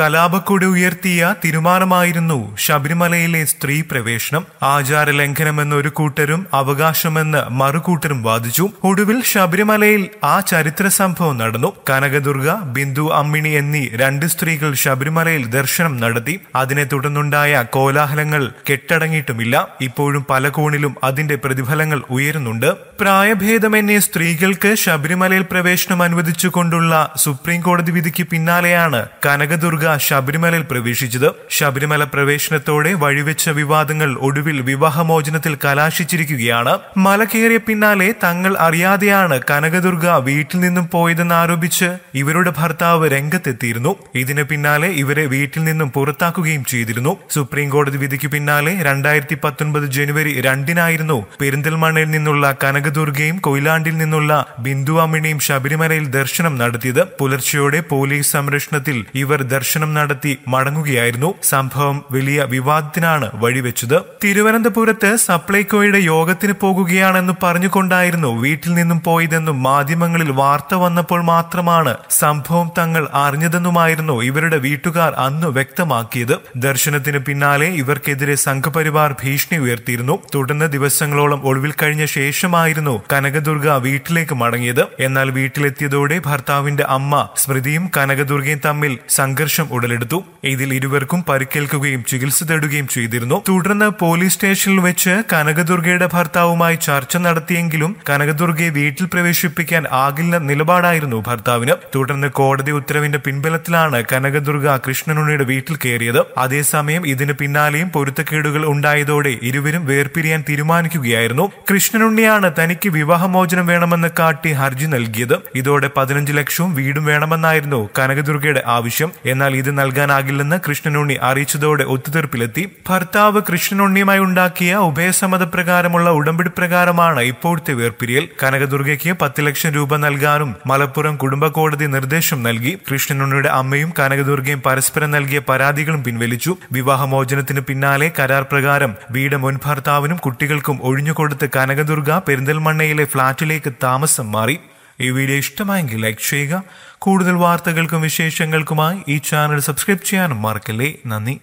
കലാപക്കൊടി ഉയർത്തിയ തീരുമാനമായിരുന്നു ശബരിമലയിലെ സ്ത്രീ പ്രവേശനം ആചാര ലംഘനമെന്നൊരു കൂട്ടരും അവകാശമെന്ന് മറുകൂട്ടരും വാദിച്ചു ഒടുവിൽ ശബരിമലയിൽ ആ ചരിത്ര സംഭവം നടന്നു കനകദുർഗ ബിന്ദു അമ്മിണി എന്നീ രണ്ട് സ്ത്രീകൾ ശബരിമലയിൽ ദർശനം നടത്തി അതിനെ തുടർന്നുണ്ടായ കോലാഹലങ്ങൾ കെട്ടടങ്ങിയിട്ടുമില്ല ഇപ്പോഴും പല കോണിലും അതിന്റെ പ്രതിഫലങ്ങൾ ഉയരുന്നുണ്ട് പ്രായഭേദമെന്നെ സ്ത്രീകൾക്ക് ശബരിമലയിൽ പ്രവേശനം അനുവദിച്ചുകൊണ്ടുള്ള സുപ്രീം കോടതി വിധിക്ക് പിന്നാലെയാണ് കനകദുർഗ ശബരിമലയിൽ പ്രവേശിച്ചത് ശബരിമല പ്രവേശനത്തോടെ വഴിവെച്ച വിവാദങ്ങൾ ഒടുവിൽ വിവാഹമോചനത്തിൽ കലാശിച്ചിരിക്കുകയാണ് മല കയറിയ പിന്നാലെ തങ്ങൾ അറിയാതെയാണ് കനകദുർഗ വീട്ടിൽ നിന്നും പോയതെന്നാരോപിച്ച് ഇവരുടെ ഭർത്താവ് രംഗത്തെത്തിയിരുന്നു ഇതിന് പിന്നാലെ ഇവരെ വീട്ടിൽ നിന്നും പുറത്താക്കുകയും ചെയ്തിരുന്നു സുപ്രീം കോടതി വിധിക്ക് പിന്നാലെ രണ്ടായിരത്തി പത്തൊൻപത് ജനുവരി രണ്ടിനായിരുന്നു പെരിന്തൽമണ്ണയിൽ നിന്നുള്ള കനകദുർഗയും കൊയിലാണ്ടിൽ നിന്നുള്ള ബിന്ദു അമ്മിണിയും ശബരിമലയിൽ ദർശനം നടത്തിയത് പുലർച്ചെയോടെ പോലീസ് സംരക്ഷണത്തിൽ ഇവർ ദർശനം ദർശനം നടത്തി മടങ്ങുകയായിരുന്നു സംഭവം വലിയ വിവാദത്തിനാണ് വഴിവെച്ചത് തിരുവനന്തപുരത്ത് സപ്ലൈകോയുടെ യോഗത്തിന് പോകുകയാണെന്ന് പറഞ്ഞുകൊണ്ടായിരുന്നു വീട്ടിൽ നിന്നും പോയതെന്നും മാധ്യമങ്ങളിൽ വാർത്ത വന്നപ്പോൾ മാത്രമാണ് സംഭവം തങ്ങൾ അറിഞ്ഞതെന്നുമായിരുന്നു ഇവരുടെ വീട്ടുകാർ അന്ന് വ്യക്തമാക്കിയത് ദർശനത്തിന് പിന്നാലെ ഇവർക്കെതിരെ സംഘപരിവാർ ഭീഷണി ഉയർത്തിയിരുന്നു തുടർന്ന് ദിവസങ്ങളോളം ഒളിവിൽ കഴിഞ്ഞ ശേഷമായിരുന്നു കനകദുർഗ വീട്ടിലേക്ക് മടങ്ങിയത് എന്നാൽ വീട്ടിലെത്തിയതോടെ ഭർത്താവിന്റെ അമ്മ സ്മൃതിയും കനകദുർഗയും തമ്മിൽ സംഘർഷം സംഘർഷം ഉടലെടുത്തു ഇതിൽ ഇരുവർക്കും പരിക്കേൽക്കുകയും ചികിത്സ തേടുകയും ചെയ്തിരുന്നു തുടർന്ന് പോലീസ് സ്റ്റേഷനിൽ വെച്ച് കനകദുർഗയുടെ ഭർത്താവുമായി ചർച്ച നടത്തിയെങ്കിലും കനകദുർഗയെ വീട്ടിൽ പ്രവേശിപ്പിക്കാൻ ആകില്ല നിലപാടായിരുന്നു ഭർത്താവിന് തുടർന്ന് കോടതി ഉത്തരവിന്റെ പിൻബലത്തിലാണ് കനകദുർഗ കൃഷ്ണനുണ്ണിയുടെ വീട്ടിൽ കയറിയത് അതേസമയം ഇതിന് പിന്നാലെയും പൊരുത്തക്കേടുകൾ ഉണ്ടായതോടെ ഇരുവരും വേർപിരിയാൻ തീരുമാനിക്കുകയായിരുന്നു കൃഷ്ണനുണ്ണിയാണ് തനിക്ക് വിവാഹമോചനം വേണമെന്ന് കാട്ടി ഹർജി നൽകിയത് ഇതോടെ പതിനഞ്ച് ലക്ഷവും വീടും വേണമെന്നായിരുന്നു കനകദുർഗയുടെ ആവശ്യം എന്നാൽ എന്നാൽ ഇത് നൽകാനാകില്ലെന്ന് കൃഷ്ണനുണ്ണി അറിയിച്ചതോടെ ഒത്തുതീർപ്പിലെത്തി ഭർത്താവ് കൃഷ്ണനുണ്ണിയുമായി ഉണ്ടാക്കിയ പ്രകാരമുള്ള ഉടമ്പടി പ്രകാരമാണ് ഇപ്പോഴത്തെ വേർപിരിയൽ കനകദുർഗയ്ക്ക് പത്ത് ലക്ഷം രൂപ നൽകാനും മലപ്പുറം കുടുംബ കോടതി നിർദ്ദേശം നൽകി കൃഷ്ണനുണ്ണിയുടെ അമ്മയും കനകദുർഗയും പരസ്പരം നൽകിയ പരാതികളും പിൻവലിച്ചു വിവാഹമോചനത്തിന് പിന്നാലെ കരാർ പ്രകാരം വീട് മുൻ ഭർത്താവിനും കുട്ടികൾക്കും ഒഴിഞ്ഞുകൊടുത്ത് കനകദുർഗ പെരിന്തൽമണ്ണയിലെ ഫ്ളാറ്റിലേക്ക് താമസം മാറി ഈ വീഡിയോ ഇഷ്ടമായെങ്കിൽ ലൈക്ക് ചെയ്യുക കൂടുതൽ വാർത്തകൾക്കും വിശേഷങ്ങൾക്കുമായി ഈ ചാനൽ സബ്സ്ക്രൈബ് ചെയ്യാനും മറക്കല്ലേ നന്ദി